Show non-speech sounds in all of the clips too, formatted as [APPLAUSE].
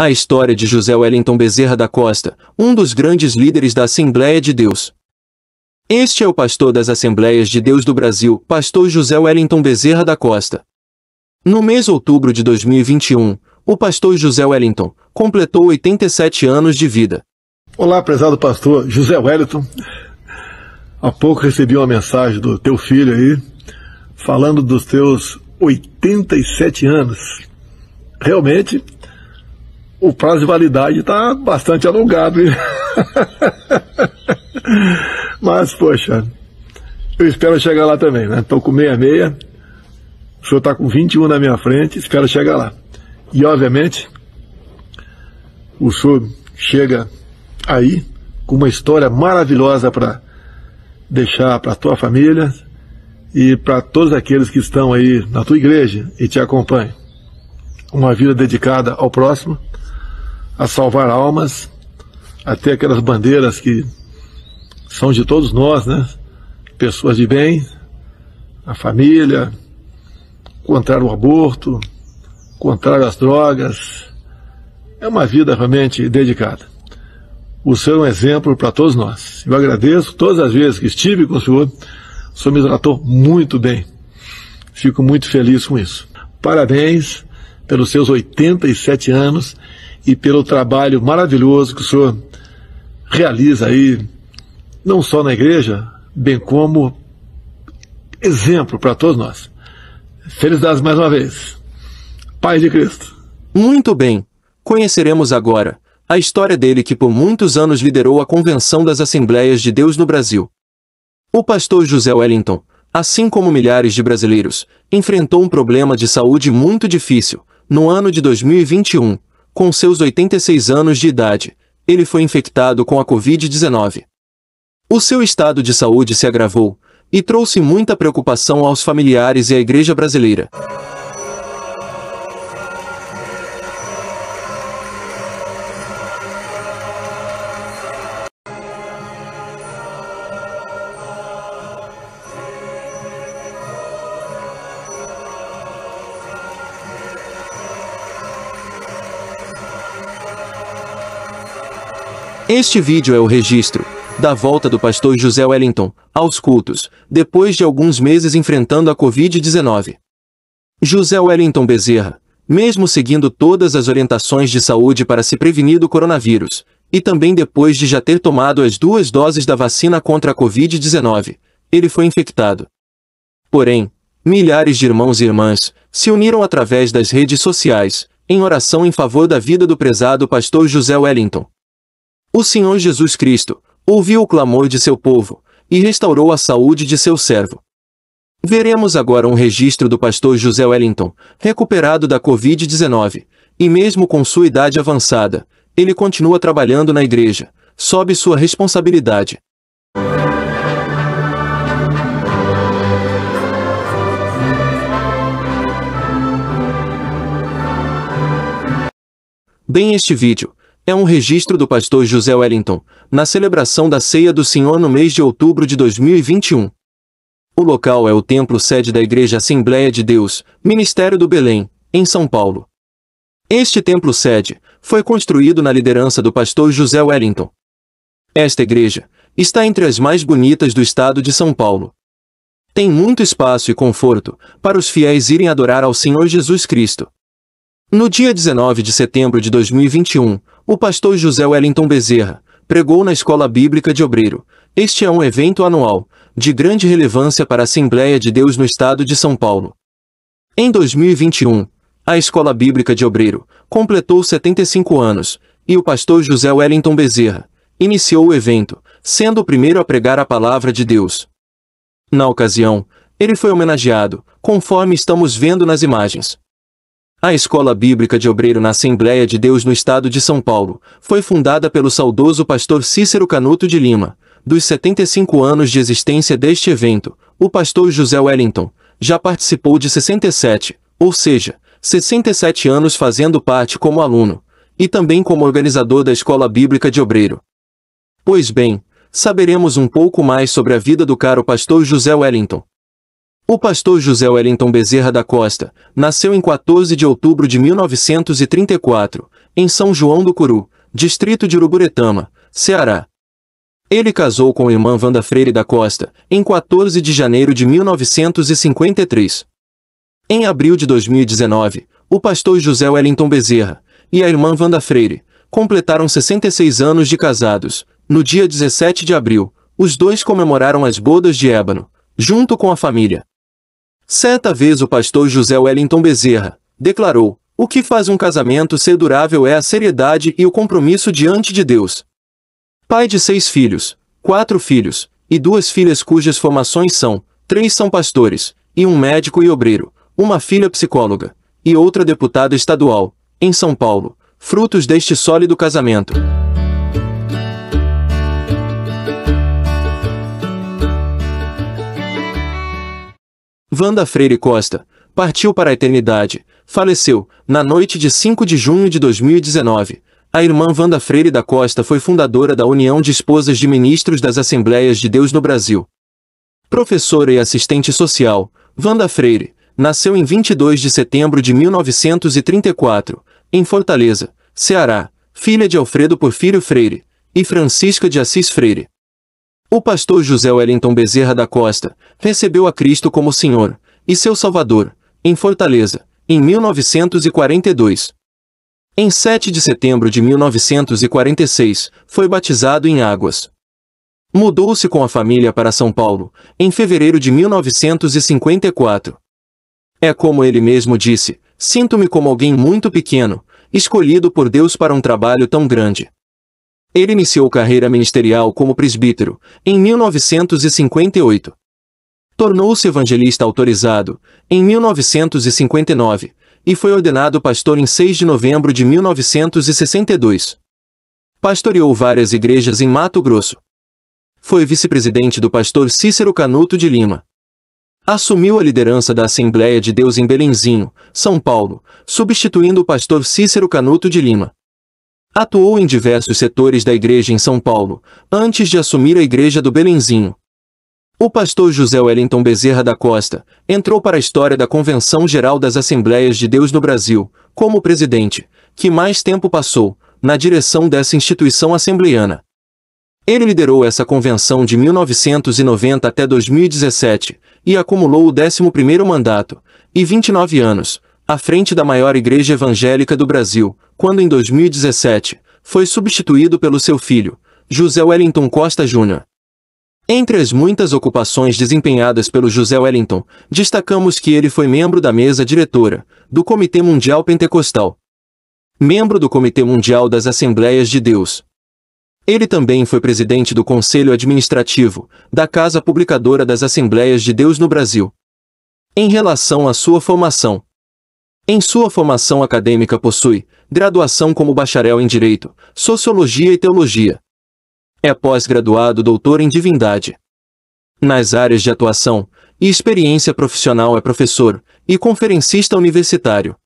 A história de José Wellington Bezerra da Costa, um dos grandes líderes da Assembleia de Deus. Este é o pastor das Assembleias de Deus do Brasil, pastor José Wellington Bezerra da Costa. No mês de outubro de 2021, o pastor José Wellington completou 87 anos de vida. Olá, prezado pastor José Wellington. Há pouco recebi uma mensagem do teu filho aí, falando dos teus 87 anos. Realmente, o prazo de validade está bastante alongado. [LAUGHS] Mas, poxa, eu espero chegar lá também, né? Estou com 66, o senhor está com 21 na minha frente, espero chegar lá. E, obviamente, o senhor chega aí com uma história maravilhosa para deixar para a tua família e para todos aqueles que estão aí na tua igreja e te acompanham. Uma vida dedicada ao próximo a salvar almas, até aquelas bandeiras que são de todos nós, né? Pessoas de bem, a família, contrário o aborto, contrário as drogas. É uma vida realmente dedicada. O Senhor é um exemplo para todos nós. Eu agradeço todas as vezes que estive com o Senhor, o Senhor me tratou muito bem. Fico muito feliz com isso. Parabéns pelos seus 87 anos e pelo trabalho maravilhoso que o senhor realiza aí, não só na igreja, bem como exemplo para todos nós. Felicidades mais uma vez. Pai de Cristo. Muito bem. Conheceremos agora a história dele que por muitos anos liderou a Convenção das Assembleias de Deus no Brasil. O pastor José Wellington, assim como milhares de brasileiros, enfrentou um problema de saúde muito difícil no ano de 2021, com seus 86 anos de idade, ele foi infectado com a Covid-19. O seu estado de saúde se agravou e trouxe muita preocupação aos familiares e à Igreja Brasileira. Este vídeo é o registro da volta do pastor José Wellington aos cultos, depois de alguns meses enfrentando a Covid-19. José Wellington Bezerra, mesmo seguindo todas as orientações de saúde para se prevenir do coronavírus, e também depois de já ter tomado as duas doses da vacina contra a Covid-19, ele foi infectado. Porém, milhares de irmãos e irmãs se uniram através das redes sociais, em oração em favor da vida do prezado pastor José Wellington. O Senhor Jesus Cristo ouviu o clamor de seu povo e restaurou a saúde de seu servo. Veremos agora um registro do pastor José Wellington, recuperado da Covid-19, e mesmo com sua idade avançada, ele continua trabalhando na igreja, sob sua responsabilidade. Bem este vídeo, é um registro do pastor José Wellington, na celebração da Ceia do Senhor no mês de outubro de 2021. O local é o templo sede da Igreja Assembleia de Deus, Ministério do Belém, em São Paulo. Este templo sede foi construído na liderança do pastor José Wellington. Esta igreja está entre as mais bonitas do estado de São Paulo. Tem muito espaço e conforto para os fiéis irem adorar ao Senhor Jesus Cristo. No dia 19 de setembro de 2021, o pastor José Wellington Bezerra pregou na Escola Bíblica de Obreiro. Este é um evento anual, de grande relevância para a Assembleia de Deus no estado de São Paulo. Em 2021, a Escola Bíblica de Obreiro completou 75 anos e o pastor José Wellington Bezerra iniciou o evento, sendo o primeiro a pregar a palavra de Deus. Na ocasião, ele foi homenageado, conforme estamos vendo nas imagens. A Escola Bíblica de Obreiro na Assembleia de Deus no Estado de São Paulo foi fundada pelo saudoso pastor Cícero Canuto de Lima. Dos 75 anos de existência deste evento, o pastor José Wellington já participou de 67, ou seja, 67 anos fazendo parte como aluno e também como organizador da Escola Bíblica de Obreiro. Pois bem, saberemos um pouco mais sobre a vida do caro pastor José Wellington, o pastor José Wellington Bezerra da Costa nasceu em 14 de outubro de 1934, em São João do Curu, distrito de Uruburetama, Ceará. Ele casou com a irmã Wanda Freire da Costa em 14 de janeiro de 1953. Em abril de 2019, o pastor José Wellington Bezerra e a irmã Wanda Freire completaram 66 anos de casados. No dia 17 de abril, os dois comemoraram as bodas de Ébano, junto com a família. Certa vez o pastor José Wellington Bezerra declarou: O que faz um casamento ser durável é a seriedade e o compromisso diante de Deus. Pai de seis filhos, quatro filhos e duas filhas cujas formações são: três são pastores, e um médico e obreiro, uma filha psicóloga, e outra deputada estadual, em São Paulo, frutos deste sólido casamento. Wanda Freire Costa, partiu para a eternidade, faleceu, na noite de 5 de junho de 2019. A irmã Wanda Freire da Costa foi fundadora da União de Esposas de Ministros das Assembleias de Deus no Brasil. Professora e assistente social, Wanda Freire, nasceu em 22 de setembro de 1934, em Fortaleza, Ceará, filha de Alfredo Porfírio Freire e Francisca de Assis Freire. O pastor José Wellington Bezerra da Costa recebeu a Cristo como Senhor e seu Salvador, em Fortaleza, em 1942. Em 7 de setembro de 1946, foi batizado em Águas. Mudou-se com a família para São Paulo, em fevereiro de 1954. É como ele mesmo disse, sinto-me como alguém muito pequeno, escolhido por Deus para um trabalho tão grande. Ele iniciou carreira ministerial como presbítero, em 1958. Tornou-se evangelista autorizado, em 1959, e foi ordenado pastor em 6 de novembro de 1962. Pastoreou várias igrejas em Mato Grosso. Foi vice-presidente do pastor Cícero Canuto de Lima. Assumiu a liderança da Assembleia de Deus em Belenzinho, São Paulo, substituindo o pastor Cícero Canuto de Lima. Atuou em diversos setores da igreja em São Paulo, antes de assumir a igreja do Belenzinho. O pastor José Wellington Bezerra da Costa entrou para a história da Convenção Geral das Assembleias de Deus no Brasil, como presidente, que mais tempo passou, na direção dessa instituição assembleiana. Ele liderou essa convenção de 1990 até 2017 e acumulou o 11º mandato e 29 anos, à frente da maior igreja evangélica do Brasil, quando em 2017 foi substituído pelo seu filho, José Wellington Costa Júnior. Entre as muitas ocupações desempenhadas pelo José Wellington, destacamos que ele foi membro da mesa diretora do Comitê Mundial Pentecostal, membro do Comitê Mundial das Assembleias de Deus. Ele também foi presidente do Conselho Administrativo da Casa Publicadora das Assembleias de Deus no Brasil. Em relação à sua formação, em sua formação acadêmica possui graduação como bacharel em Direito, Sociologia e Teologia. É pós-graduado doutor em Divindade. Nas áreas de atuação e experiência profissional é professor e conferencista universitário.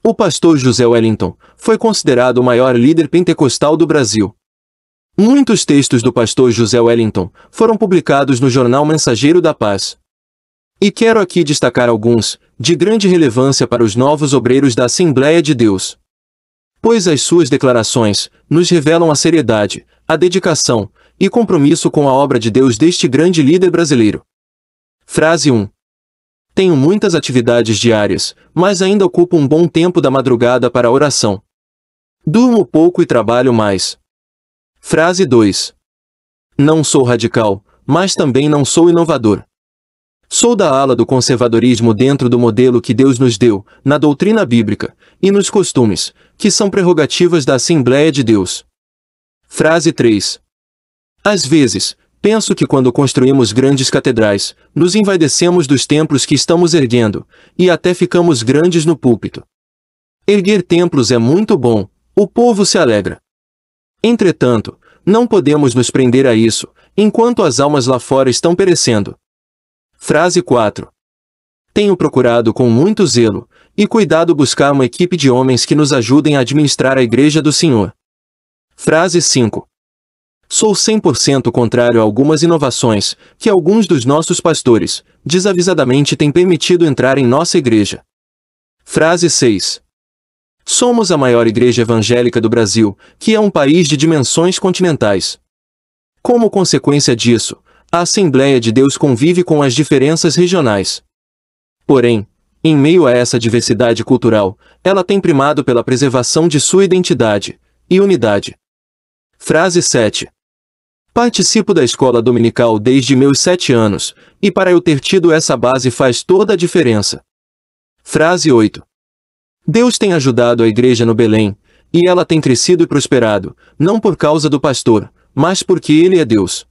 O pastor José Wellington foi considerado o maior líder pentecostal do Brasil. Muitos textos do pastor José Wellington foram publicados no jornal Mensageiro da Paz. E quero aqui destacar alguns, de grande relevância para os novos obreiros da Assembleia de Deus. Pois as suas declarações nos revelam a seriedade, a dedicação e compromisso com a obra de Deus deste grande líder brasileiro. Frase 1. Tenho muitas atividades diárias, mas ainda ocupo um bom tempo da madrugada para a oração. Durmo pouco e trabalho mais. Frase 2. Não sou radical, mas também não sou inovador. Sou da ala do conservadorismo dentro do modelo que Deus nos deu, na doutrina bíblica, e nos costumes, que são prerrogativas da Assembleia de Deus. Frase 3. Às vezes, penso que quando construímos grandes catedrais, nos envaidecemos dos templos que estamos erguendo, e até ficamos grandes no púlpito. Erguer templos é muito bom, o povo se alegra. Entretanto, não podemos nos prender a isso, enquanto as almas lá fora estão perecendo Frase 4. Tenho procurado com muito zelo e cuidado buscar uma equipe de homens que nos ajudem a administrar a Igreja do Senhor. Frase 5. Sou 100% contrário a algumas inovações que alguns dos nossos pastores desavisadamente têm permitido entrar em nossa igreja. Frase 6. Somos a maior igreja evangélica do Brasil, que é um país de dimensões continentais. Como consequência disso, a Assembleia de Deus convive com as diferenças regionais. Porém, em meio a essa diversidade cultural, ela tem primado pela preservação de sua identidade e unidade. Frase 7. Participo da escola dominical desde meus sete anos, e para eu ter tido essa base faz toda a diferença. Frase 8. Deus tem ajudado a igreja no Belém, e ela tem crescido e prosperado, não por causa do pastor, mas porque ele é Deus.